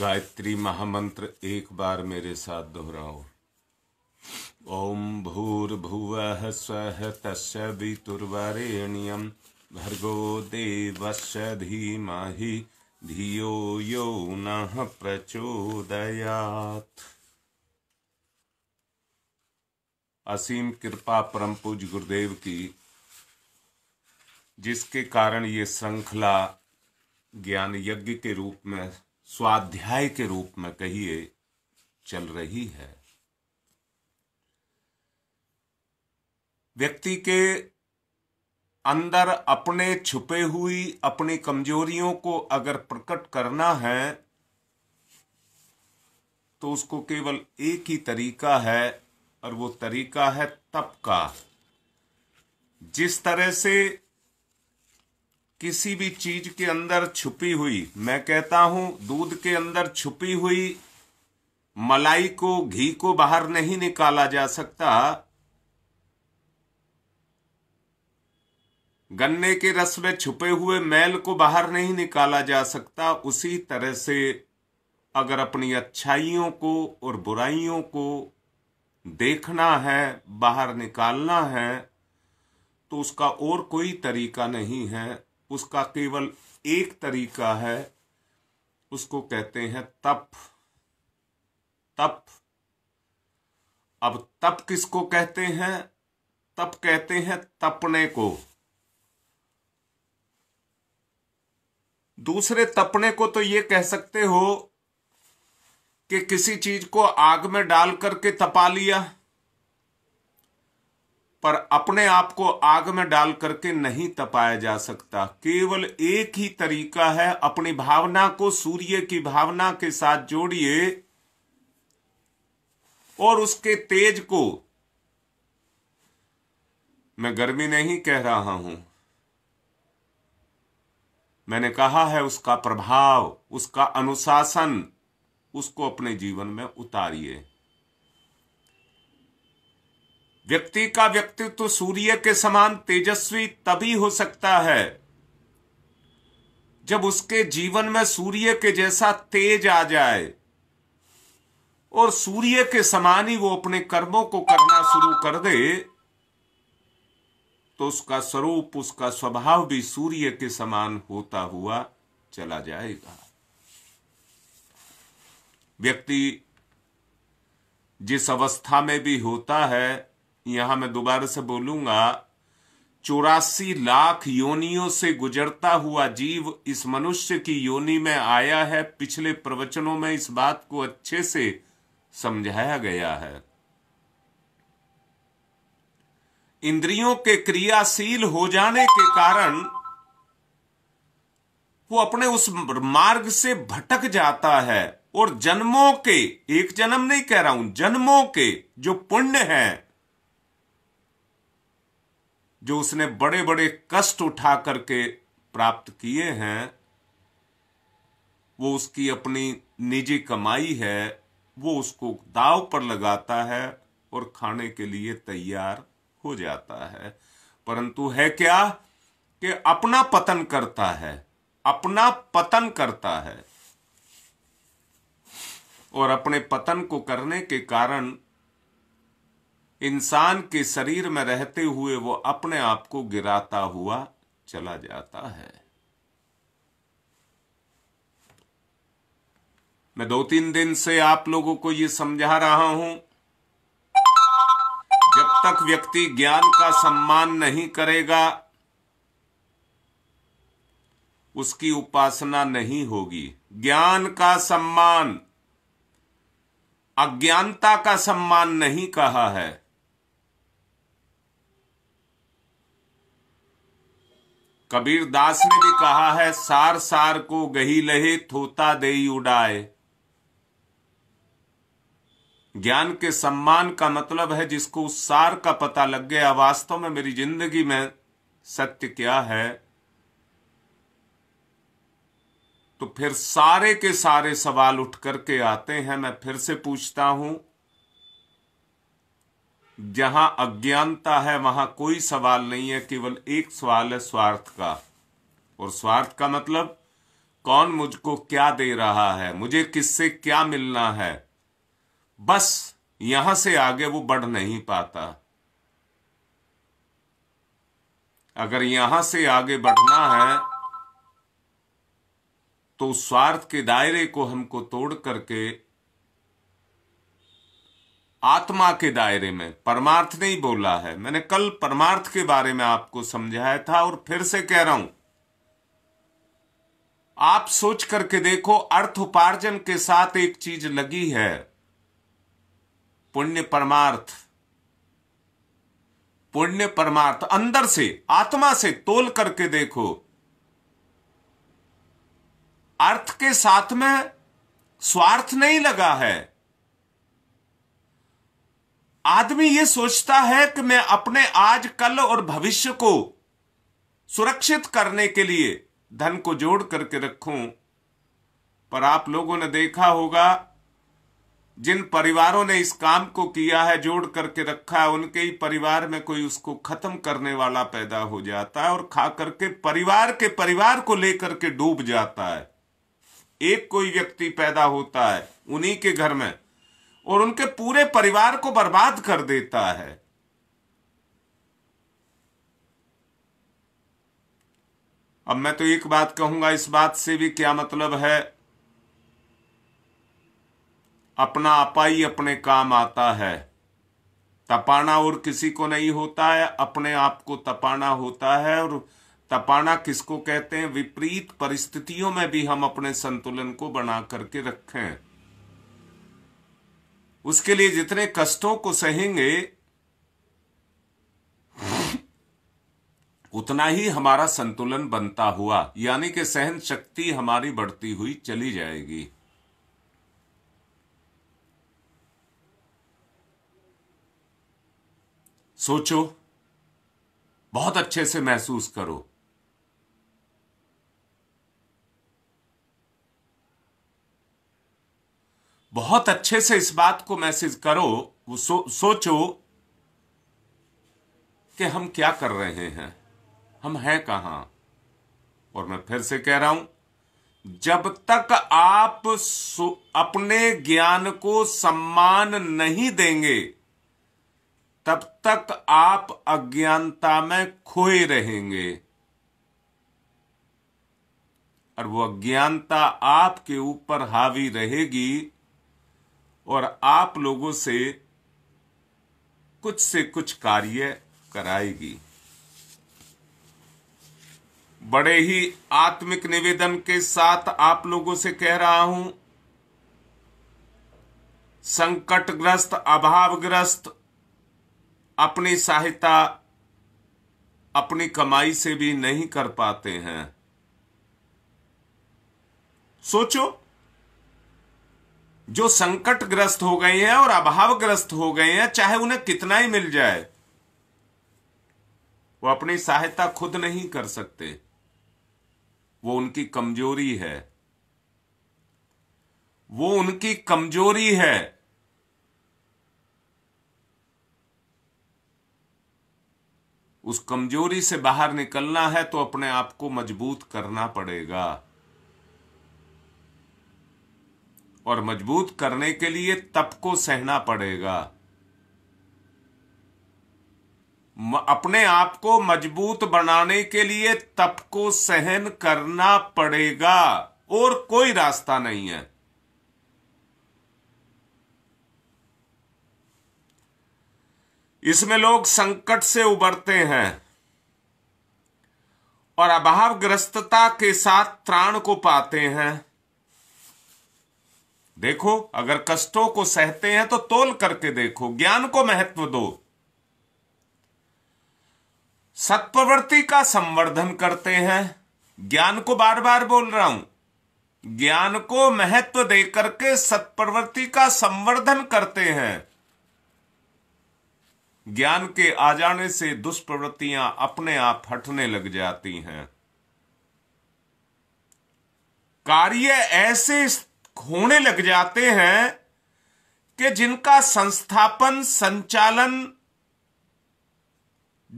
गायत्री महामंत्र एक बार मेरे साथ दोहराओ ओम भूर्भुव स्व तस्वीतुर्वरेण्य भर्गो देवस्य धीमहि धियो यो न प्रचोदयात् असीम कृपा परम पूज गुरुदेव की जिसके कारण ये श्रृंखला ज्ञान यज्ञ के रूप में स्वाध्याय के रूप में कहिए चल रही है व्यक्ति के अंदर अपने छुपे हुई अपनी कमजोरियों को अगर प्रकट करना है तो उसको केवल एक ही तरीका है और वो तरीका है तप का जिस तरह से किसी भी चीज के अंदर छुपी हुई मैं कहता हूं दूध के अंदर छुपी हुई मलाई को घी को बाहर नहीं निकाला जा सकता गन्ने के रस में छुपे हुए मैल को बाहर नहीं निकाला जा सकता उसी तरह से अगर अपनी अच्छाइयों को और बुराइयों को देखना है बाहर निकालना है तो उसका और कोई तरीका नहीं है उसका केवल एक तरीका है उसको कहते हैं तप तप अब तप किसको कहते हैं तप कहते हैं तपने को दूसरे तपने को तो ये कह सकते हो कि किसी चीज को आग में डाल करके तपा लिया पर अपने आप को आग में डाल करके नहीं तपाया जा सकता केवल एक ही तरीका है अपनी भावना को सूर्य की भावना के साथ जोड़िए और उसके तेज को मैं गर्मी नहीं कह रहा हूं मैंने कहा है उसका प्रभाव उसका अनुशासन उसको अपने जीवन में उतारिए व्यक्ति का व्यक्तित्व सूर्य के समान तेजस्वी तभी हो सकता है जब उसके जीवन में सूर्य के जैसा तेज आ जाए और सूर्य के समान ही वो अपने कर्मों को करना शुरू कर दे तो उसका स्वरूप उसका स्वभाव भी सूर्य के समान होता हुआ चला जाएगा व्यक्ति जिस अवस्था में भी होता है यहां मैं दोबारा से बोलूंगा चौरासी लाख योनियों से गुजरता हुआ जीव इस मनुष्य की योनि में आया है पिछले प्रवचनों में इस बात को अच्छे से समझाया गया है इंद्रियों के क्रियाशील हो जाने के कारण वो अपने उस मार्ग से भटक जाता है और जन्मों के एक जन्म नहीं कह रहा हूं जन्मों के जो पुण्य हैं जो उसने बड़े बड़े कष्ट उठा करके प्राप्त किए हैं वो उसकी अपनी निजी कमाई है वो उसको दाव पर लगाता है और खाने के लिए तैयार हो जाता है परंतु है क्या कि अपना पतन करता है अपना पतन करता है और अपने पतन को करने के कारण इंसान के शरीर में रहते हुए वो अपने आप को गिराता हुआ चला जाता है मैं दो तीन दिन से आप लोगों को ये समझा रहा हूं जब तक व्यक्ति ज्ञान का सम्मान नहीं करेगा उसकी उपासना नहीं होगी ज्ञान का सम्मान अज्ञानता का सम्मान नहीं कहा है कबीर दास ने भी कहा है सार सार को गही लहे थोता दे उड़ाए ज्ञान के सम्मान का मतलब है जिसको उस सार का पता लग गया वास्तव में मेरी जिंदगी में सत्य क्या है तो फिर सारे के सारे सवाल उठ करके आते हैं मैं फिर से पूछता हूं जहां अज्ञानता है वहां कोई सवाल नहीं है केवल एक सवाल है स्वार्थ का और स्वार्थ का मतलब कौन मुझको क्या दे रहा है मुझे किससे क्या मिलना है बस यहां से आगे वो बढ़ नहीं पाता अगर यहां से आगे बढ़ना है तो स्वार्थ के दायरे को हमको तोड़ करके आत्मा के दायरे में परमार्थ नहीं बोला है मैंने कल परमार्थ के बारे में आपको समझाया था और फिर से कह रहा हूं आप सोच करके देखो अर्थ उपार्जन के साथ एक चीज लगी है पुण्य परमार्थ पुण्य परमार्थ अंदर से आत्मा से तोल करके देखो अर्थ के साथ में स्वार्थ नहीं लगा है आदमी ये सोचता है कि मैं अपने आज कल और भविष्य को सुरक्षित करने के लिए धन को जोड़ करके रखूं पर आप लोगों ने देखा होगा जिन परिवारों ने इस काम को किया है जोड़ करके रखा है उनके ही परिवार में कोई उसको खत्म करने वाला पैदा हो जाता है और खा करके परिवार के परिवार को लेकर के डूब जाता है एक कोई व्यक्ति पैदा होता है उन्हीं के घर में और उनके पूरे परिवार को बर्बाद कर देता है अब मैं तो एक बात कहूंगा इस बात से भी क्या मतलब है अपना अपाई अपने काम आता है तपाना और किसी को नहीं होता है अपने आप को तपाना होता है और तपाना किसको कहते हैं विपरीत परिस्थितियों में भी हम अपने संतुलन को बना करके रखें उसके लिए जितने कष्टों को सहेंगे उतना ही हमारा संतुलन बनता हुआ यानी कि सहन शक्ति हमारी बढ़ती हुई चली जाएगी सोचो बहुत अच्छे से महसूस करो बहुत अच्छे से इस बात को मैसेज करो वो सो, सोचो कि हम क्या कर रहे हैं हम हैं कहां और मैं फिर से कह रहा हूं जब तक आप अपने ज्ञान को सम्मान नहीं देंगे तब तक आप अज्ञानता में खोए रहेंगे और वो अज्ञानता आपके ऊपर हावी रहेगी और आप लोगों से कुछ से कुछ कार्य कराएगी बड़े ही आत्मिक निवेदन के साथ आप लोगों से कह रहा हूं संकटग्रस्त अभावग्रस्त अपनी सहायता अपनी कमाई से भी नहीं कर पाते हैं सोचो जो संकट ग्रस्त हो गए हैं और अभावग्रस्त हो गए हैं चाहे उन्हें कितना ही मिल जाए वो अपनी सहायता खुद नहीं कर सकते वो उनकी कमजोरी है वो उनकी कमजोरी है उस कमजोरी से बाहर निकलना है तो अपने आप को मजबूत करना पड़ेगा और मजबूत करने के लिए तप को सहना पड़ेगा अपने आप को मजबूत बनाने के लिए तप को सहन करना पड़ेगा और कोई रास्ता नहीं है इसमें लोग संकट से उबरते हैं और अभावग्रस्तता के साथ त्राण को पाते हैं देखो अगर कष्टों को सहते हैं तो तोल करके देखो ज्ञान को महत्व दो सत्प्रवृत्ति का संवर्धन करते हैं ज्ञान को बार बार बोल रहा हूं ज्ञान को महत्व देकर के सत्प्रवृत्ति का संवर्धन करते हैं ज्ञान के आ जाने से दुष्प्रवृत्तियां अपने आप हटने लग जाती हैं कार्य ऐसे होने लग जाते हैं कि जिनका संस्थापन संचालन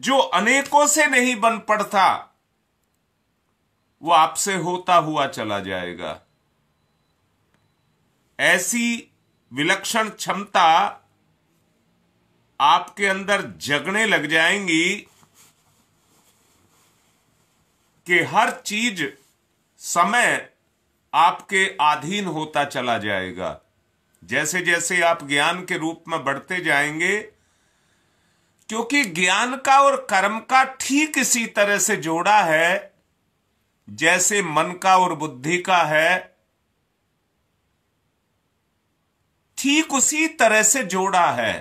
जो अनेकों से नहीं बन पड़ता वो आपसे होता हुआ चला जाएगा ऐसी विलक्षण क्षमता आपके अंदर जगने लग जाएंगी कि हर चीज समय आपके अधीन होता चला जाएगा जैसे जैसे आप ज्ञान के रूप में बढ़ते जाएंगे क्योंकि ज्ञान का और कर्म का ठीक इसी तरह से जोड़ा है जैसे मन का और बुद्धि का है ठीक उसी तरह से जोड़ा है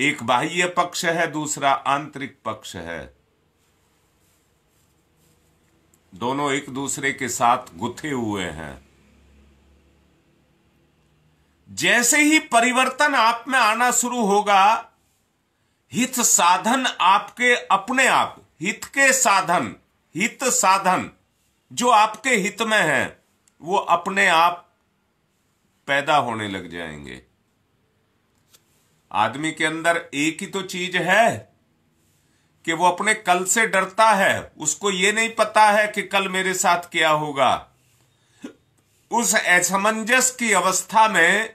एक बाह्य पक्ष है दूसरा आंतरिक पक्ष है दोनों एक दूसरे के साथ गुथे हुए हैं जैसे ही परिवर्तन आप में आना शुरू होगा हित साधन आपके अपने आप हित के साधन हित साधन जो आपके हित में हैं वो अपने आप पैदा होने लग जाएंगे आदमी के अंदर एक ही तो चीज है कि वो अपने कल से डरता है उसको ये नहीं पता है कि कल मेरे साथ क्या होगा उस असमंजस की अवस्था में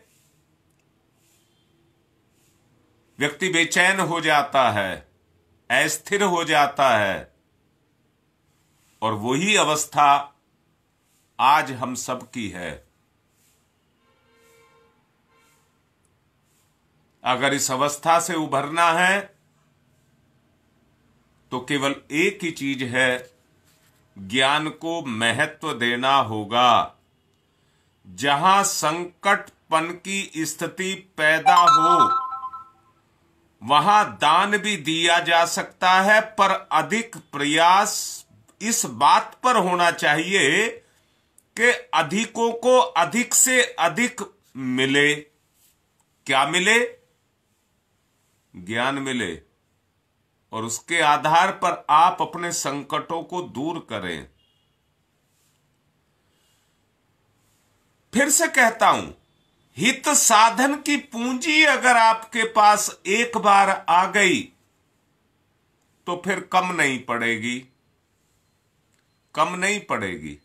व्यक्ति बेचैन हो जाता है अस्थिर हो जाता है और वही अवस्था आज हम सब की है अगर इस अवस्था से उभरना है तो केवल एक ही चीज है ज्ञान को महत्व देना होगा जहां संकटपन की स्थिति पैदा हो वहां दान भी दिया जा सकता है पर अधिक प्रयास इस बात पर होना चाहिए कि अधिकों को अधिक से अधिक मिले क्या मिले ज्ञान मिले और उसके आधार पर आप अपने संकटों को दूर करें फिर से कहता हूं हित साधन की पूंजी अगर आपके पास एक बार आ गई तो फिर कम नहीं पड़ेगी कम नहीं पड़ेगी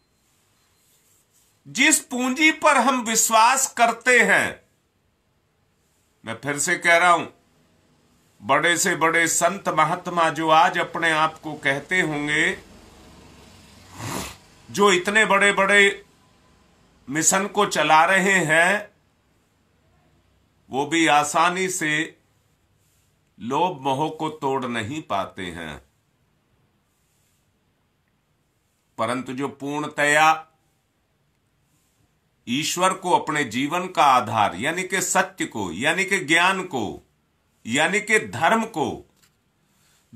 जिस पूंजी पर हम विश्वास करते हैं मैं फिर से कह रहा हूं बड़े से बड़े संत महात्मा जो आज अपने आप को कहते होंगे जो इतने बड़े बड़े मिशन को चला रहे हैं वो भी आसानी से लोभ मोह को तोड़ नहीं पाते हैं परंतु जो पूर्णतया ईश्वर को अपने जीवन का आधार यानी कि सत्य को यानी कि ज्ञान को यानी कि धर्म को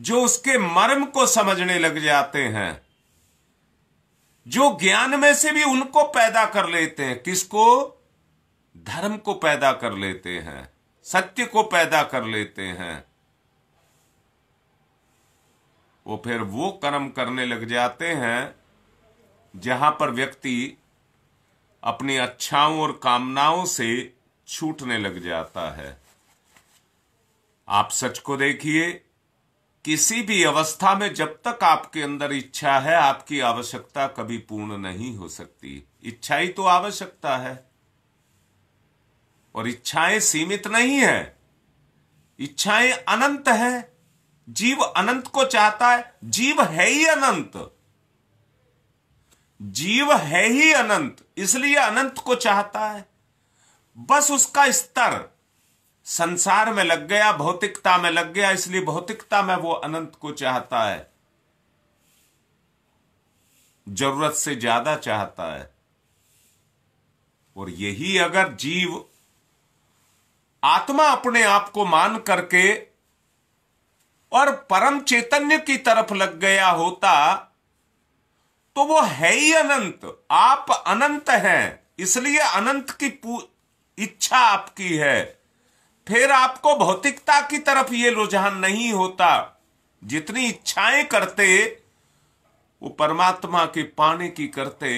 जो उसके मर्म को समझने लग जाते हैं जो ज्ञान में से भी उनको पैदा कर लेते हैं किसको धर्म को पैदा कर लेते हैं सत्य को पैदा कर लेते हैं वो फिर वो कर्म करने लग जाते हैं जहां पर व्यक्ति अपनी अच्छाओं और कामनाओं से छूटने लग जाता है आप सच को देखिए किसी भी अवस्था में जब तक आपके अंदर इच्छा है आपकी आवश्यकता कभी पूर्ण नहीं हो सकती इच्छा ही तो आवश्यकता है और इच्छाएं सीमित नहीं है इच्छाएं अनंत है जीव अनंत को चाहता है जीव है ही अनंत जीव है ही अनंत इसलिए अनंत को चाहता है बस उसका स्तर संसार में लग गया भौतिकता में लग गया इसलिए भौतिकता में वो अनंत को चाहता है जरूरत से ज्यादा चाहता है और यही अगर जीव आत्मा अपने आप को मान करके और परम चैतन्य की तरफ लग गया होता तो वो है ही अनंत आप अनंत हैं इसलिए अनंत की इच्छा आपकी है फिर आपको भौतिकता की तरफ ये रुझान नहीं होता जितनी इच्छाएं करते वो परमात्मा के पाने की करते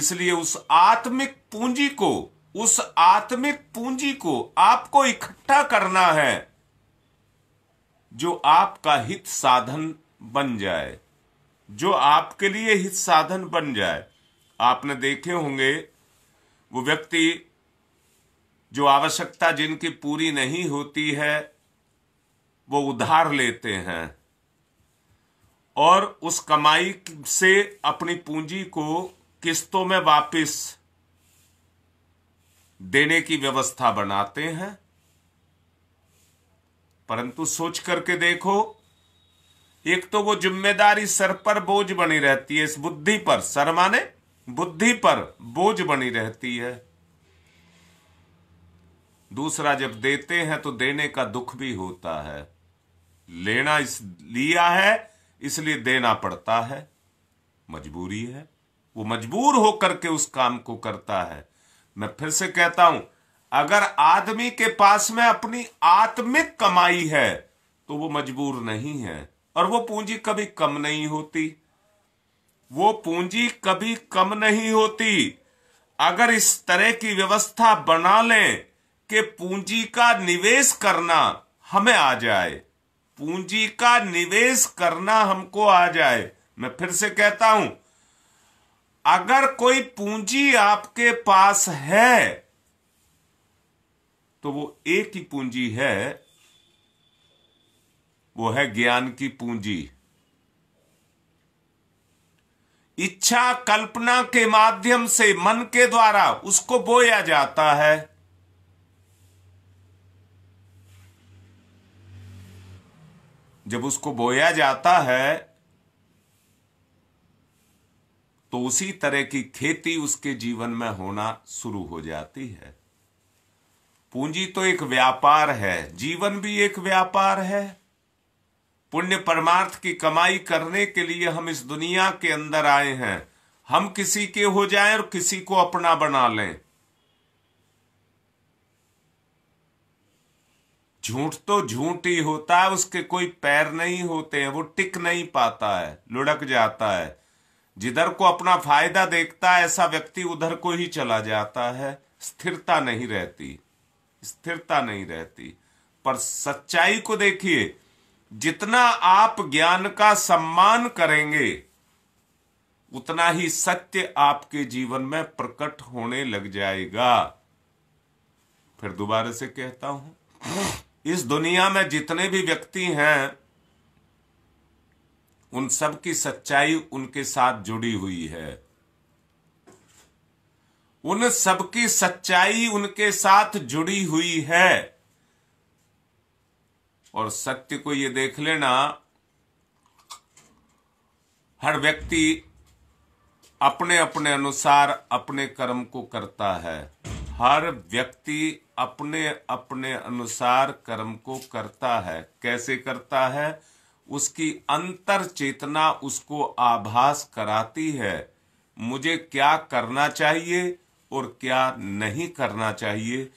इसलिए उस आत्मिक पूंजी को उस आत्मिक पूंजी को आपको इकट्ठा करना है जो आपका हित साधन बन जाए जो आपके लिए हित साधन बन जाए आपने देखे होंगे वो व्यक्ति जो आवश्यकता जिनकी पूरी नहीं होती है वो उधार लेते हैं और उस कमाई से अपनी पूंजी को किस्तों में वापस देने की व्यवस्था बनाते हैं परंतु सोच करके देखो एक तो वो जिम्मेदारी सर पर बोझ बनी रहती है इस बुद्धि पर सर माने बुद्धि पर बोझ बनी रहती है दूसरा जब देते हैं तो देने का दुख भी होता है लेना इस लिया है इसलिए देना पड़ता है मजबूरी है वो मजबूर होकर के उस काम को करता है मैं फिर से कहता हूं अगर आदमी के पास में अपनी आत्मिक कमाई है तो वो मजबूर नहीं है और वो पूंजी कभी कम नहीं होती वो पूंजी कभी कम नहीं होती अगर इस तरह की व्यवस्था बना लें कि पूंजी का निवेश करना हमें आ जाए पूंजी का निवेश करना हमको आ जाए मैं फिर से कहता हूं अगर कोई पूंजी आपके पास है तो वो एक ही पूंजी है वो है ज्ञान की पूंजी इच्छा कल्पना के माध्यम से मन के द्वारा उसको बोया जाता है जब उसको बोया जाता है तो उसी तरह की खेती उसके जीवन में होना शुरू हो जाती है पूंजी तो एक व्यापार है जीवन भी एक व्यापार है पुण्य परमार्थ की कमाई करने के लिए हम इस दुनिया के अंदर आए हैं हम किसी के हो जाएं और किसी को अपना बना लें झूठ तो झूठ ही होता है उसके कोई पैर नहीं होते हैं वो टिक नहीं पाता है लुढ़क जाता है जिधर को अपना फायदा देखता है ऐसा व्यक्ति उधर को ही चला जाता है स्थिरता नहीं रहती स्थिरता नहीं रहती पर सच्चाई को देखिए जितना आप ज्ञान का सम्मान करेंगे उतना ही सत्य आपके जीवन में प्रकट होने लग जाएगा फिर दोबारा से कहता हूं इस दुनिया में जितने भी व्यक्ति हैं उन सब की सच्चाई उनके साथ जुड़ी हुई है उन सबकी सच्चाई उनके साथ जुड़ी हुई है और सत्य को ये देख लेना हर व्यक्ति अपने अपने अनुसार अपने कर्म को करता है हर व्यक्ति अपने अपने अनुसार कर्म को करता है कैसे करता है उसकी अंतर चेतना उसको आभास कराती है मुझे क्या करना चाहिए और क्या नहीं करना चाहिए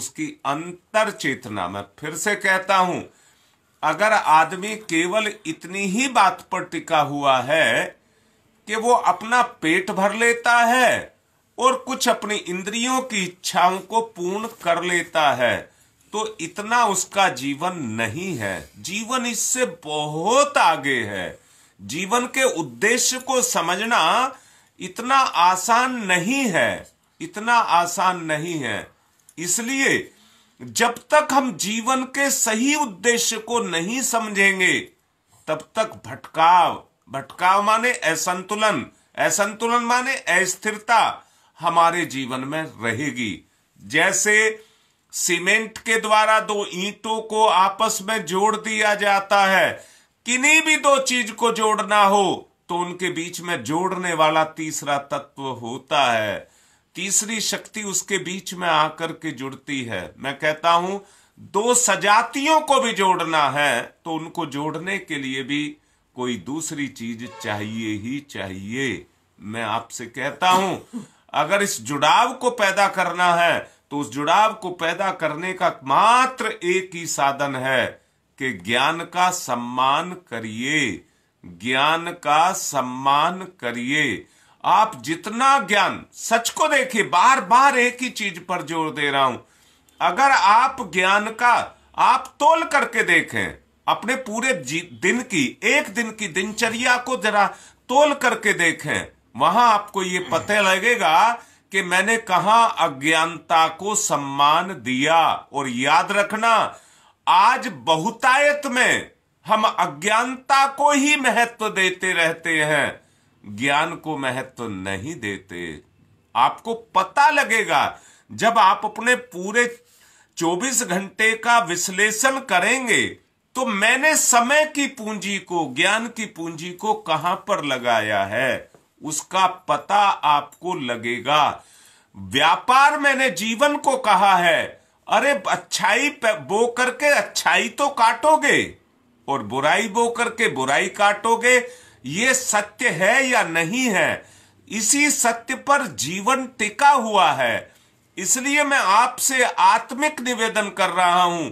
उसकी अंतर चेतना मैं फिर से कहता हूं अगर आदमी केवल इतनी ही बात पर टिका हुआ है कि वो अपना पेट भर लेता है और कुछ अपनी इंद्रियों की इच्छाओं को पूर्ण कर लेता है तो इतना उसका जीवन नहीं है जीवन इससे बहुत आगे है जीवन के उद्देश्य को समझना इतना आसान नहीं है इतना आसान नहीं है इसलिए जब तक हम जीवन के सही उद्देश्य को नहीं समझेंगे तब तक भटकाव भटकाव माने असंतुलन असंतुलन माने अस्थिरता हमारे जीवन में रहेगी जैसे सीमेंट के द्वारा दो ईंटों को आपस में जोड़ दिया जाता है किन्हीं भी दो चीज को जोड़ना हो तो उनके बीच में जोड़ने वाला तीसरा तत्व होता है तीसरी शक्ति उसके बीच में आकर के जुड़ती है मैं कहता हूं दो सजातियों को भी जोड़ना है तो उनको जोड़ने के लिए भी कोई दूसरी चीज चाहिए ही चाहिए मैं आपसे कहता हूं अगर इस जुड़ाव को पैदा करना है तो उस जुड़ाव को पैदा करने का मात्र एक ही साधन है कि ज्ञान का सम्मान करिए ज्ञान का सम्मान करिए आप जितना ज्ञान सच को देखिए बार बार एक ही चीज पर जोर दे रहा हूं अगर आप ज्ञान का आप तोल करके देखें अपने पूरे दिन की एक दिन की दिनचर्या को जरा तोल करके देखें वहां आपको ये पता लगेगा कि मैंने कहा अज्ञानता को सम्मान दिया और याद रखना आज बहुतायत में हम अज्ञानता को ही महत्व देते रहते हैं ज्ञान को महत्व नहीं देते आपको पता लगेगा जब आप अपने पूरे 24 घंटे का विश्लेषण करेंगे तो मैंने समय की पूंजी को ज्ञान की पूंजी को कहां पर लगाया है उसका पता आपको लगेगा व्यापार मैंने जीवन को कहा है अरे अच्छाई बो करके अच्छाई तो काटोगे और बुराई बो करके बुराई काटोगे ये सत्य है या नहीं है इसी सत्य पर जीवन टिका हुआ है इसलिए मैं आपसे आत्मिक निवेदन कर रहा हूं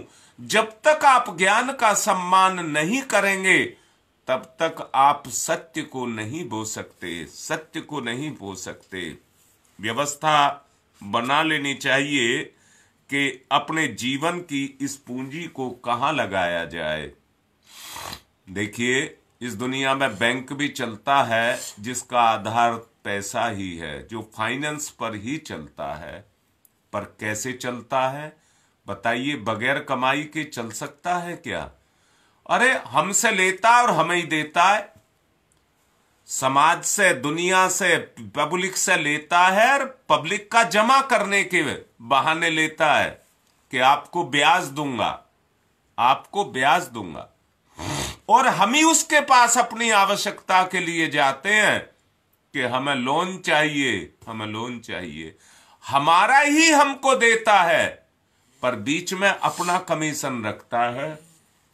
जब तक आप ज्ञान का सम्मान नहीं करेंगे तब तक आप सत्य को नहीं बो सकते सत्य को नहीं बो सकते व्यवस्था बना लेनी चाहिए कि अपने जीवन की इस पूंजी को कहां लगाया जाए देखिए इस दुनिया में बैंक भी चलता है जिसका आधार पैसा ही है जो फाइनेंस पर ही चलता है पर कैसे चलता है बताइए बगैर कमाई के चल सकता है क्या अरे हमसे लेता और हमें ही देता है समाज से दुनिया से पब्लिक से लेता है और पब्लिक का जमा करने के बहाने लेता है कि आपको ब्याज दूंगा आपको ब्याज दूंगा और हम ही उसके पास अपनी आवश्यकता के लिए जाते हैं कि हमें लोन चाहिए हमें लोन चाहिए हमारा ही हमको देता है पर बीच में अपना कमीशन रखता है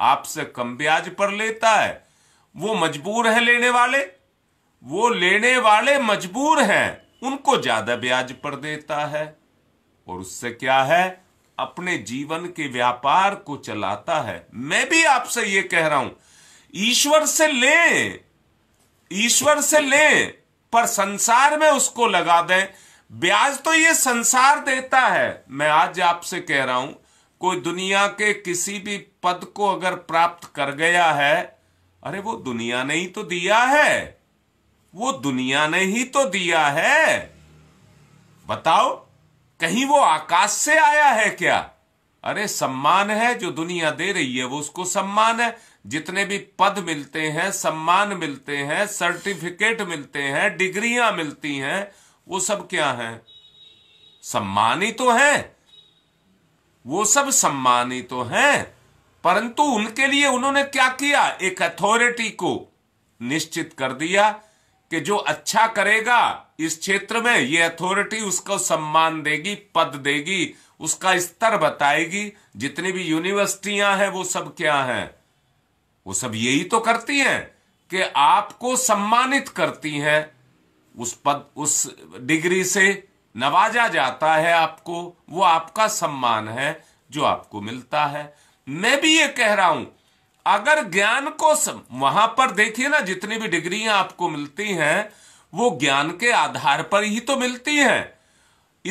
आपसे कम ब्याज पर लेता है वो मजबूर है लेने वाले वो लेने वाले मजबूर हैं उनको ज्यादा ब्याज पर देता है और उससे क्या है अपने जीवन के व्यापार को चलाता है मैं भी आपसे ये कह रहा हूं ईश्वर से ले ईश्वर से ले पर संसार में उसको लगा दें ब्याज तो ये संसार देता है मैं आज आपसे कह रहा हूं कोई दुनिया के किसी भी पद को अगर प्राप्त कर गया है अरे वो दुनिया ने ही तो दिया है वो दुनिया ने ही तो दिया है बताओ कहीं वो आकाश से आया है क्या अरे सम्मान है जो दुनिया दे रही है वो उसको सम्मान है जितने भी पद मिलते हैं सम्मान मिलते हैं सर्टिफिकेट मिलते हैं डिग्रियां मिलती हैं वो सब क्या है सम्मान ही तो है वो सब सम्मान ही तो है परंतु उनके लिए उन्होंने क्या किया एक अथॉरिटी को निश्चित कर दिया कि जो अच्छा करेगा इस क्षेत्र में ये अथॉरिटी उसको सम्मान देगी पद देगी उसका स्तर बताएगी जितनी भी यूनिवर्सिटियां हैं वो सब क्या हैं वो सब यही तो करती हैं कि आपको सम्मानित करती हैं उस पद उस डिग्री से नवाजा जाता है आपको वो आपका सम्मान है जो आपको मिलता है मैं भी ये कह रहा हूं अगर ज्ञान को सम, वहां पर देखिए ना जितनी भी डिग्रियां आपको मिलती हैं वो ज्ञान के आधार पर ही तो मिलती हैं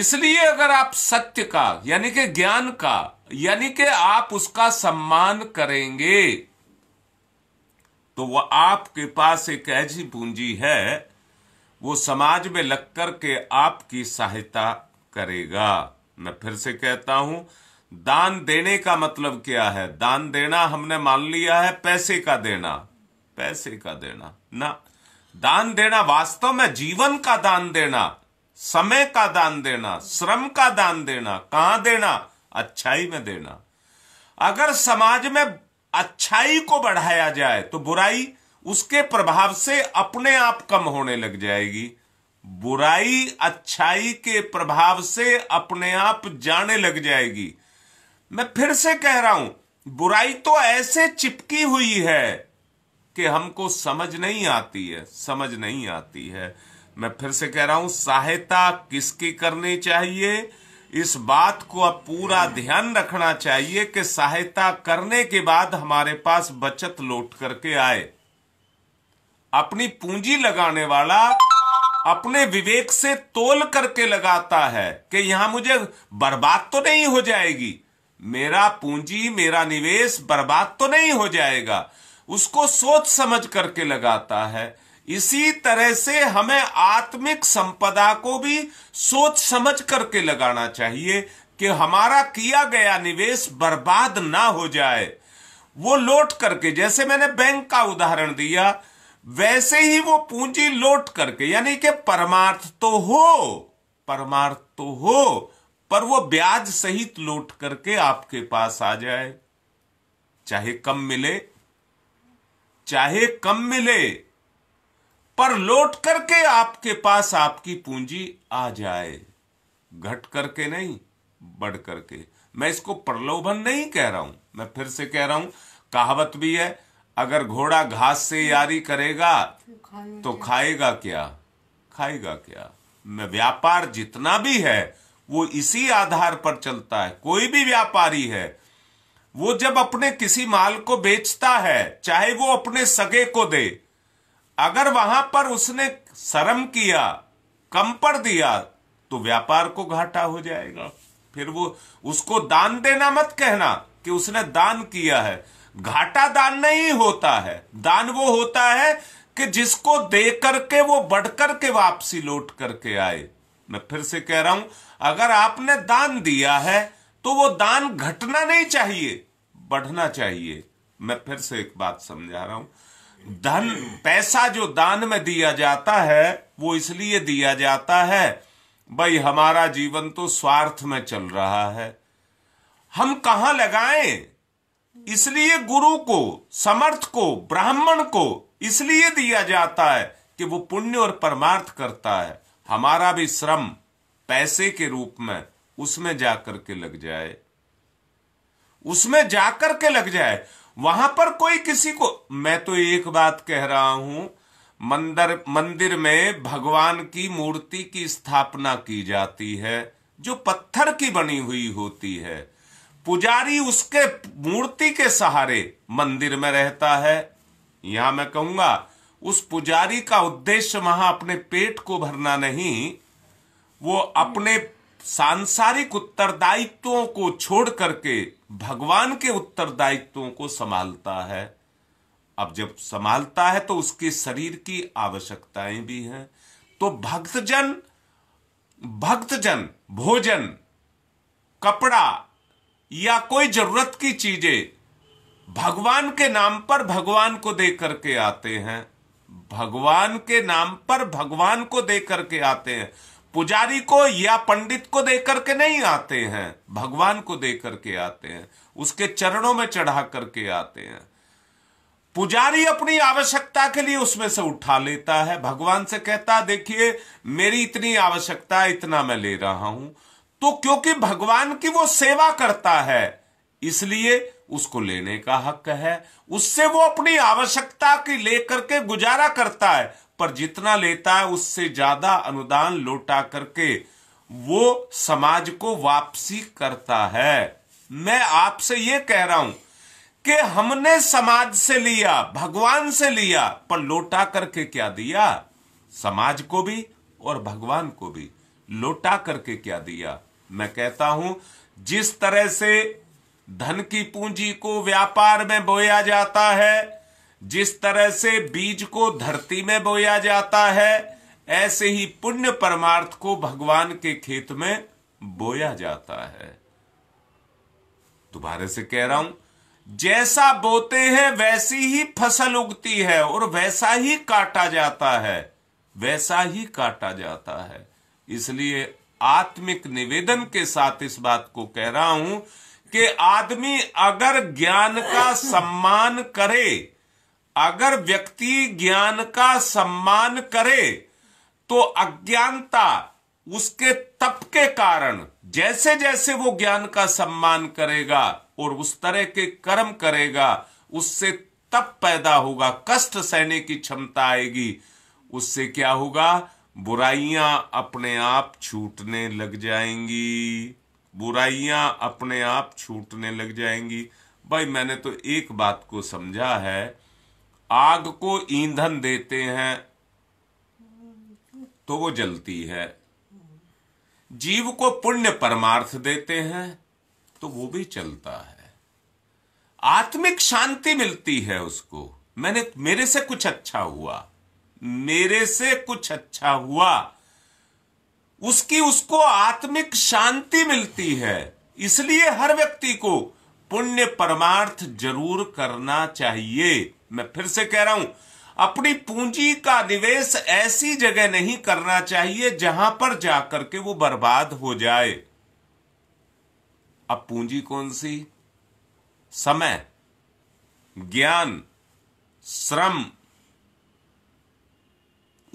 इसलिए अगर आप सत्य का यानी कि ज्ञान का यानी कि आप उसका सम्मान करेंगे तो वह आपके पास एक ऐसी पूंजी है वो समाज में लग करके के आपकी सहायता करेगा मैं फिर से कहता हूं दान देने का मतलब क्या है दान देना हमने मान लिया है पैसे का देना पैसे का देना ना दान देना वास्तव में जीवन का दान देना समय का दान देना श्रम का दान देना कहां देना अच्छाई में देना अगर समाज में अच्छाई को बढ़ाया जाए तो बुराई उसके प्रभाव से अपने आप कम होने लग जाएगी बुराई अच्छाई के प्रभाव से अपने आप जाने लग जाएगी मैं फिर से कह रहा हूं बुराई तो ऐसे चिपकी हुई है कि हमको समझ नहीं आती है समझ नहीं आती है मैं फिर से कह रहा हूं सहायता किसकी करनी चाहिए इस बात को अब पूरा ध्यान रखना चाहिए कि सहायता करने के बाद हमारे पास बचत लौट करके आए अपनी पूंजी लगाने वाला अपने विवेक से तोल करके लगाता है कि यहां मुझे बर्बाद तो नहीं हो जाएगी मेरा पूंजी मेरा निवेश बर्बाद तो नहीं हो जाएगा उसको सोच समझ करके लगाता है इसी तरह से हमें आत्मिक संपदा को भी सोच समझ करके लगाना चाहिए कि हमारा किया गया निवेश बर्बाद ना हो जाए वो लौट करके जैसे मैंने बैंक का उदाहरण दिया वैसे ही वो पूंजी लौट करके यानी कि परमार्थ तो हो परमार्थ तो हो पर वो ब्याज सहित लौट करके आपके पास आ जाए चाहे कम मिले चाहे कम मिले पर लौट करके आपके पास आपकी पूंजी आ जाए घट करके नहीं बढ़ करके मैं इसको प्रलोभन नहीं कह रहा हूं मैं फिर से कह रहा हूं कहावत भी है अगर घोड़ा घास से यारी करेगा तो खाएगा क्या खाएगा क्या मैं व्यापार जितना भी है वो इसी आधार पर चलता है कोई भी व्यापारी है वो जब अपने किसी माल को बेचता है चाहे वो अपने सगे को दे अगर वहां पर उसने शर्म किया कम पर दिया तो व्यापार को घाटा हो जाएगा फिर वो उसको दान देना मत कहना कि उसने दान किया है घाटा दान नहीं होता है दान वो होता है कि जिसको दे करके वो बढ़ करके वापसी लौट करके आए मैं फिर से कह रहा हूं अगर आपने दान दिया है तो वो दान घटना नहीं चाहिए बढ़ना चाहिए मैं फिर से एक बात समझा रहा हूं धन पैसा जो दान में दिया जाता है वो इसलिए दिया जाता है भाई हमारा जीवन तो स्वार्थ में चल रहा है हम कहा लगाएं इसलिए गुरु को समर्थ को ब्राह्मण को इसलिए दिया जाता है कि वो पुण्य और परमार्थ करता है हमारा भी श्रम पैसे के रूप में उसमें जाकर के लग जाए उसमें जाकर के लग जाए वहां पर कोई किसी को मैं तो एक बात कह रहा हूं मंदिर मंदिर में भगवान की मूर्ति की स्थापना की जाती है जो पत्थर की बनी हुई होती है पुजारी उसके मूर्ति के सहारे मंदिर में रहता है यहां मैं कहूंगा उस पुजारी का उद्देश्य वहां अपने पेट को भरना नहीं वो अपने सांसारिक उत्तरदायित्वों को छोड़ करके भगवान के उत्तरदायित्वों को संभालता है अब जब संभालता है तो उसके शरीर की आवश्यकताएं भी हैं तो भक्तजन भक्तजन भोजन कपड़ा या कोई जरूरत की चीजें भगवान के नाम पर भगवान को दे करके आते हैं भगवान के नाम पर भगवान को दे करके आते हैं पुजारी को या पंडित को दे करके नहीं आते हैं भगवान को दे करके आते हैं उसके चरणों में चढ़ा करके आते हैं पुजारी अपनी आवश्यकता के लिए उसमें से उठा लेता है भगवान से कहता देखिए मेरी इतनी आवश्यकता इतना मैं ले रहा हूं तो क्योंकि भगवान की वो सेवा करता है इसलिए उसको लेने का हक है उससे वो अपनी आवश्यकता की लेकर के गुजारा करता है पर जितना लेता है उससे ज्यादा अनुदान लौटा करके वो समाज को वापसी करता है मैं आपसे ये कह रहा हूं कि हमने समाज से लिया भगवान से लिया पर लौटा करके क्या दिया समाज को भी और भगवान को भी लौटा करके क्या दिया मैं कहता हूं जिस तरह से धन की पूंजी को व्यापार में बोया जाता है जिस तरह से बीज को धरती में बोया जाता है ऐसे ही पुण्य परमार्थ को भगवान के खेत में बोया जाता है दोबारे से कह रहा हूं जैसा बोते हैं वैसी ही फसल उगती है और वैसा ही काटा जाता है वैसा ही काटा जाता है इसलिए आत्मिक निवेदन के साथ इस बात को कह रहा हूं कि आदमी अगर ज्ञान का सम्मान करे अगर व्यक्ति ज्ञान का सम्मान करे तो अज्ञानता उसके तप के कारण जैसे जैसे वो ज्ञान का सम्मान करेगा और उस तरह के कर्म करेगा उससे तप पैदा होगा कष्ट सहने की क्षमता आएगी उससे क्या होगा बुराइयां अपने आप छूटने लग जाएंगी बुराइयां अपने आप छूटने लग जाएंगी भाई मैंने तो एक बात को समझा है आग को ईंधन देते हैं तो वो जलती है जीव को पुण्य परमार्थ देते हैं तो वो भी चलता है आत्मिक शांति मिलती है उसको मैंने मेरे से कुछ अच्छा हुआ मेरे से कुछ अच्छा हुआ उसकी उसको आत्मिक शांति मिलती है इसलिए हर व्यक्ति को पुण्य परमार्थ जरूर करना चाहिए मैं फिर से कह रहा हूं अपनी पूंजी का निवेश ऐसी जगह नहीं करना चाहिए जहां पर जाकर के वो बर्बाद हो जाए अब पूंजी कौन सी समय ज्ञान श्रम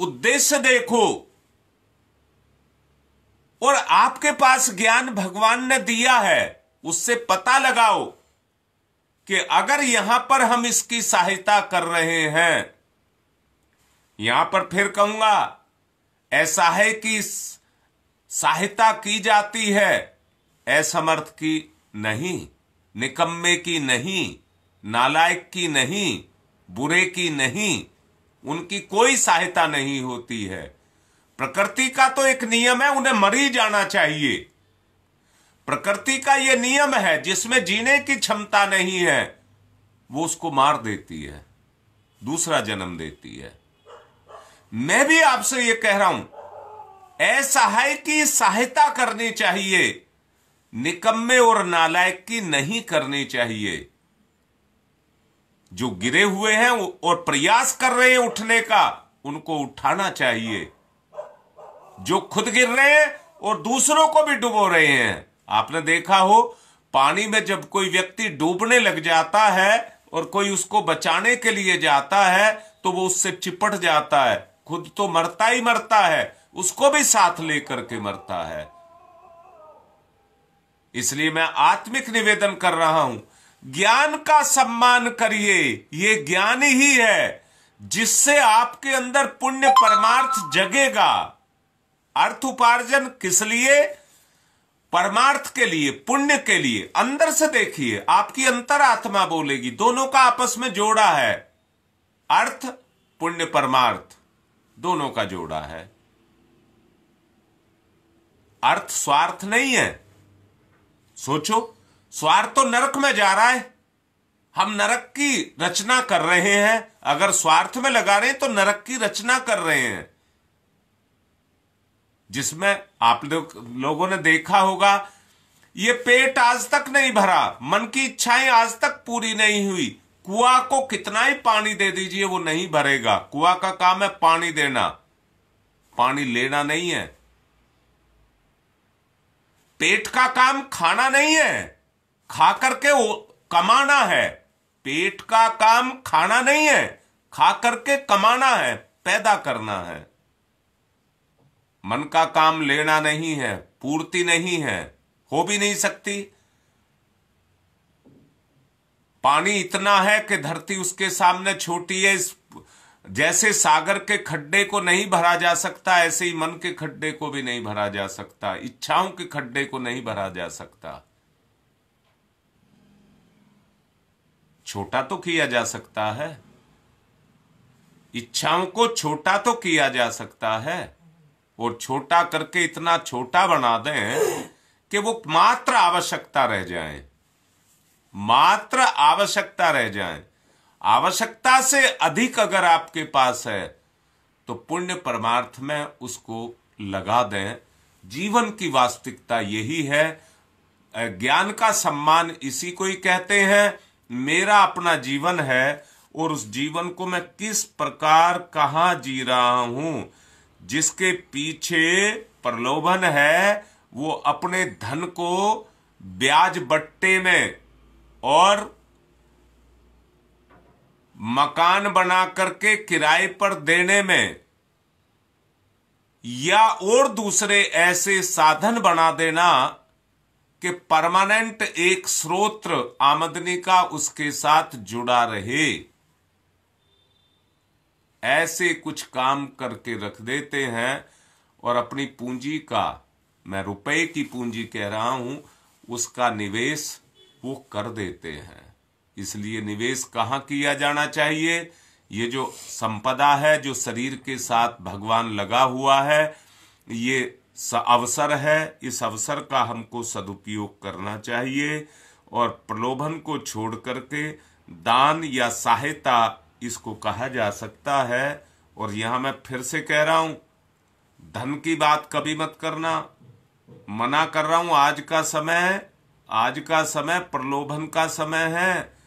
उद्देश्य देखो और आपके पास ज्ञान भगवान ने दिया है उससे पता लगाओ कि अगर यहां पर हम इसकी सहायता कर रहे हैं यहां पर फिर कहूंगा ऐसा है कि सहायता की जाती है असमर्थ की नहीं निकम्मे की नहीं नालायक की नहीं बुरे की नहीं उनकी कोई सहायता नहीं होती है प्रकृति का तो एक नियम है उन्हें मरी जाना चाहिए प्रकृति का यह नियम है जिसमें जीने की क्षमता नहीं है वो उसको मार देती है दूसरा जन्म देती है मैं भी आपसे यह कह रहा हूं असहाय की सहायता करनी चाहिए निकम्मे और नालायक की नहीं करनी चाहिए जो गिरे हुए हैं और प्रयास कर रहे हैं उठने का उनको उठाना चाहिए जो खुद गिर रहे हैं और दूसरों को भी डुबो रहे हैं आपने देखा हो पानी में जब कोई व्यक्ति डूबने लग जाता है और कोई उसको बचाने के लिए जाता है तो वो उससे चिपट जाता है खुद तो मरता ही मरता है उसको भी साथ लेकर के मरता है इसलिए मैं आत्मिक निवेदन कर रहा हूं ज्ञान का सम्मान करिए ये ज्ञान ही है जिससे आपके अंदर पुण्य परमार्थ जगेगा अर्थ उपार्जन किस लिए परमार्थ के लिए पुण्य के लिए अंदर से देखिए आपकी अंतरात्मा बोलेगी दोनों का आपस में जोड़ा है अर्थ पुण्य परमार्थ दोनों का जोड़ा है अर्थ स्वार्थ नहीं है सोचो स्वार्थ तो नरक में जा रहा है हम नरक की रचना कर रहे हैं अगर स्वार्थ में लगा रहे हैं तो नरक की रचना कर रहे हैं जिसमें आप लोग लोगों ने देखा होगा ये पेट आज तक नहीं भरा मन की इच्छाएं आज तक पूरी नहीं हुई कुआ को कितना ही पानी दे दीजिए वो नहीं भरेगा कुआ का काम है पानी देना पानी लेना नहीं है पेट का काम खाना नहीं है खा करके कमाना है पेट का काम खाना नहीं है खा करके कमाना है पैदा करना है मन का काम लेना नहीं है पूर्ति नहीं है हो भी नहीं सकती पानी इतना है कि धरती उसके सामने छोटी है इस जैसे सागर के खड्डे को नहीं भरा जा सकता ऐसे ही मन के खड्डे को भी नहीं भरा जा सकता इच्छाओं के खड्डे को नहीं भरा जा सकता छोटा तो किया जा सकता है इच्छाओं को छोटा तो किया जा सकता है और छोटा करके इतना छोटा बना दें कि वो मात्र आवश्यकता रह जाए मात्र आवश्यकता रह जाए आवश्यकता से अधिक अगर आपके पास है तो पुण्य परमार्थ में उसको लगा दें जीवन की वास्तविकता यही है ज्ञान का सम्मान इसी को ही कहते हैं मेरा अपना जीवन है और उस जीवन को मैं किस प्रकार कहा जी रहा हूं जिसके पीछे प्रलोभन है वो अपने धन को ब्याज बट्टे में और मकान बना करके किराए पर देने में या और दूसरे ऐसे साधन बना देना कि परमानेंट एक स्रोत्र आमदनी का उसके साथ जुड़ा रहे ऐसे कुछ काम करके रख देते हैं और अपनी पूंजी का मैं रुपए की पूंजी कह रहा हूं उसका निवेश वो कर देते हैं इसलिए निवेश कहाँ किया जाना चाहिए ये जो संपदा है जो शरीर के साथ भगवान लगा हुआ है ये अवसर है इस अवसर का हमको सदुपयोग करना चाहिए और प्रलोभन को छोड़ करके दान या सहायता इसको कहा जा सकता है और यहां मैं फिर से कह रहा हूं धन की बात कभी मत करना मना कर रहा हूं आज का समय आज का समय प्रलोभन का समय है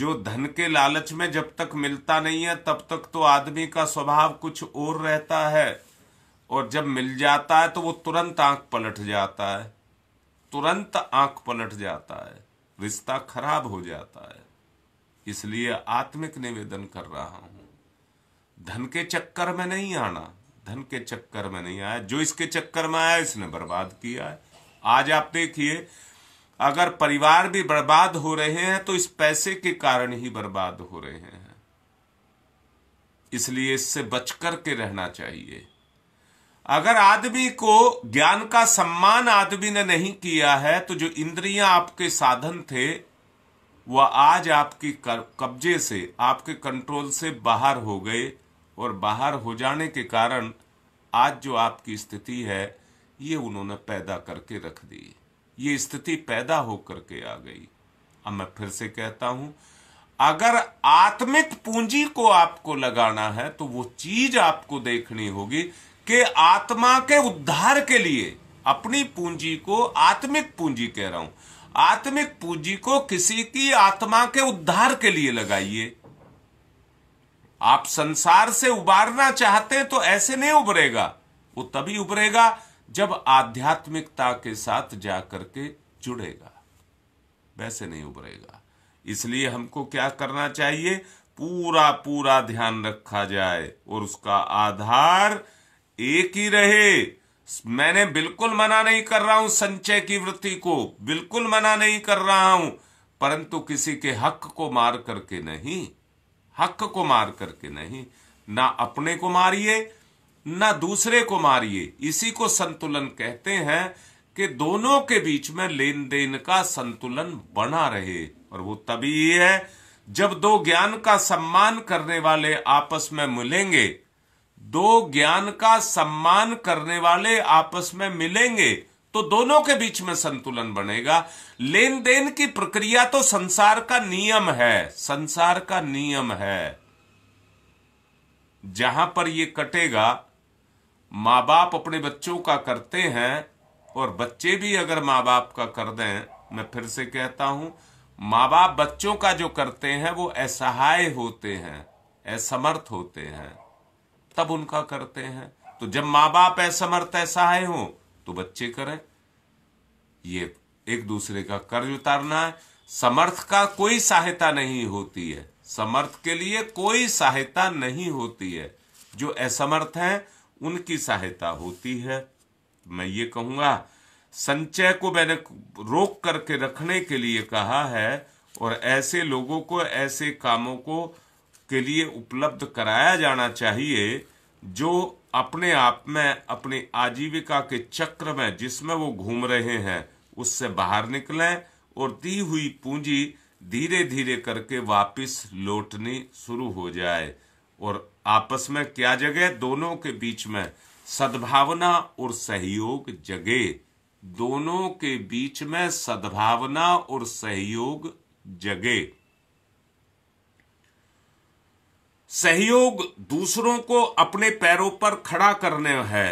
जो धन के लालच में जब तक मिलता नहीं है तब तक तो आदमी का स्वभाव कुछ और रहता है और जब मिल जाता है तो वो तुरंत आंख पलट जाता है तुरंत आंख पलट जाता है रिश्ता खराब हो जाता है इसलिए आत्मिक निवेदन कर रहा हूं धन के चक्कर में नहीं आना धन के चक्कर में नहीं आया जो इसके चक्कर में आया इसने बर्बाद किया है आज आप देखिए अगर परिवार भी बर्बाद हो रहे हैं तो इस पैसे के कारण ही बर्बाद हो रहे हैं इसलिए इससे बच करके के रहना चाहिए अगर आदमी को ज्ञान का सम्मान आदमी ने नहीं किया है तो जो इंद्रियां आपके साधन थे वह आज आपकी कब्जे से आपके कंट्रोल से बाहर हो गए और बाहर हो जाने के कारण आज जो आपकी स्थिति है ये उन्होंने पैदा करके रख दी ये स्थिति पैदा होकर के आ गई अब मैं फिर से कहता हूं अगर आत्मिक पूंजी को आपको लगाना है तो वो चीज आपको देखनी होगी कि आत्मा के उद्धार के लिए अपनी पूंजी को आत्मिक पूंजी कह रहा हूं आत्मिक पूंजी को किसी की आत्मा के उद्धार के लिए लगाइए आप संसार से उबारना चाहते हैं तो ऐसे नहीं उभरेगा वो तभी उभरेगा जब आध्यात्मिकता के साथ जाकर के जुड़ेगा वैसे नहीं उभरेगा इसलिए हमको क्या करना चाहिए पूरा पूरा ध्यान रखा जाए और उसका आधार एक ही रहे मैंने बिल्कुल मना नहीं कर रहा हूं संचय की वृत्ति को बिल्कुल मना नहीं कर रहा हूं परंतु किसी के हक को मार करके नहीं हक को मार करके नहीं ना अपने को मारिए ना दूसरे को मारिए इसी को संतुलन कहते हैं कि दोनों के बीच में लेन देन का संतुलन बना रहे और वो तभी है जब दो ज्ञान का सम्मान करने वाले आपस में मिलेंगे दो ज्ञान का सम्मान करने वाले आपस में मिलेंगे तो दोनों के बीच में संतुलन बनेगा लेन देन की प्रक्रिया तो संसार का नियम है संसार का नियम है जहां पर यह कटेगा मां बाप अपने बच्चों का करते हैं और बच्चे भी अगर मां बाप का कर दें मैं फिर से कहता हूं मां बाप बच्चों का जो करते हैं वो असहाय होते हैं असमर्थ होते हैं तब उनका करते हैं तो जब मां बाप असमर्थ असहाय हो तो बच्चे करें ये एक दूसरे का कर्ज उतारना है समर्थ का कोई सहायता नहीं होती है समर्थ के लिए कोई सहायता नहीं होती है जो असमर्थ हैं उनकी सहायता होती है मैं ये कहूंगा संचय को मैंने रोक करके रखने के लिए कहा है और ऐसे लोगों को ऐसे कामों को के लिए उपलब्ध कराया जाना चाहिए जो अपने आप में अपनी आजीविका के चक्र में जिसमें वो घूम रहे हैं उससे बाहर निकलें और दी हुई पूंजी धीरे धीरे करके वापस लौटनी शुरू हो जाए और आपस में क्या जगह दोनों के बीच में सद्भावना और सहयोग जगे दोनों के बीच में सद्भावना और सहयोग जगे सहयोग दूसरों को अपने पैरों पर खड़ा करने है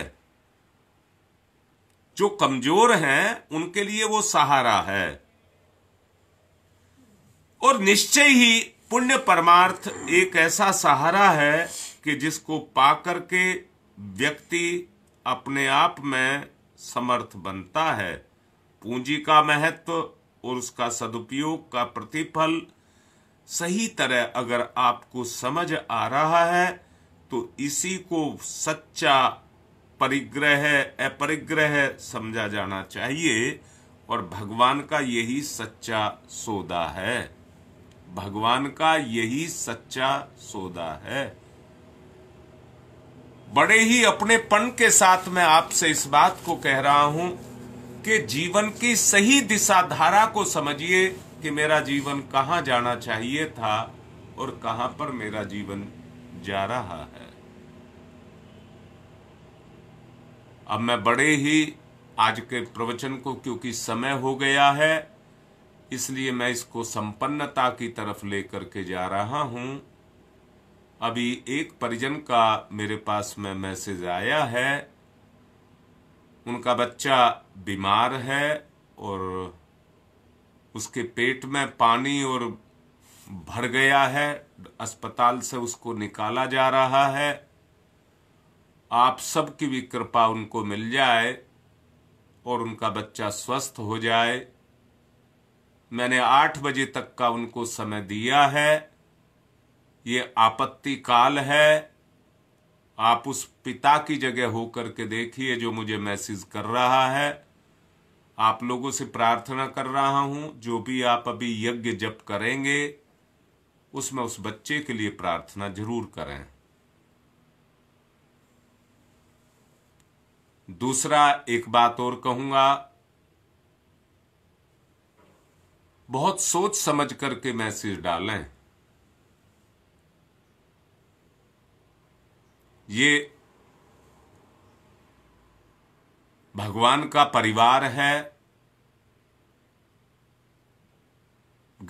जो कमजोर हैं उनके लिए वो सहारा है और निश्चय ही पुण्य परमार्थ एक ऐसा सहारा है कि जिसको पा करके व्यक्ति अपने आप में समर्थ बनता है पूंजी का महत्व और उसका सदुपयोग का प्रतिफल सही तरह अगर आपको समझ आ रहा है तो इसी को सच्चा परिग्रह अपरिग्रह समझा जाना चाहिए और भगवान का यही सच्चा सौदा है भगवान का यही सच्चा सौदा है बड़े ही अपने पन के साथ मैं आपसे इस बात को कह रहा हूं कि जीवन की सही दिशा धारा को समझिए कि मेरा जीवन कहाँ जाना चाहिए था और कहाँ पर मेरा जीवन जा रहा है अब मैं बड़े ही आज के प्रवचन को क्योंकि समय हो गया है इसलिए मैं इसको संपन्नता की तरफ लेकर के जा रहा हूं अभी एक परिजन का मेरे पास में मैसेज आया है उनका बच्चा बीमार है और उसके पेट में पानी और भर गया है अस्पताल से उसको निकाला जा रहा है आप सब की भी कृपा उनको मिल जाए और उनका बच्चा स्वस्थ हो जाए मैंने आठ बजे तक का उनको समय दिया है ये आपत्ति काल है आप उस पिता की जगह होकर के देखिए जो मुझे मैसेज कर रहा है आप लोगों से प्रार्थना कर रहा हूं जो भी आप अभी यज्ञ जप करेंगे उसमें उस बच्चे के लिए प्रार्थना जरूर करें दूसरा एक बात और कहूंगा बहुत सोच समझ करके मैसेज डालें ये भगवान का परिवार है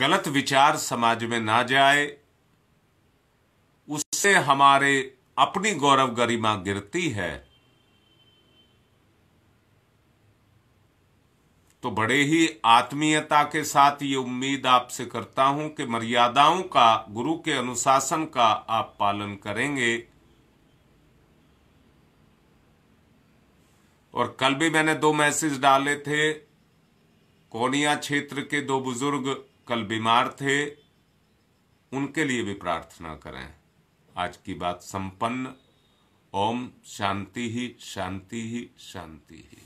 गलत विचार समाज में ना जाए उससे हमारे अपनी गौरव गरिमा गिरती है तो बड़े ही आत्मीयता के साथ ये उम्मीद आपसे करता हूं कि मर्यादाओं का गुरु के अनुशासन का आप पालन करेंगे और कल भी मैंने दो मैसेज डाले थे कोनिया क्षेत्र के दो बुजुर्ग कल बीमार थे उनके लिए भी प्रार्थना करें आज की बात संपन्न ओम शांति ही शांति ही शांति ही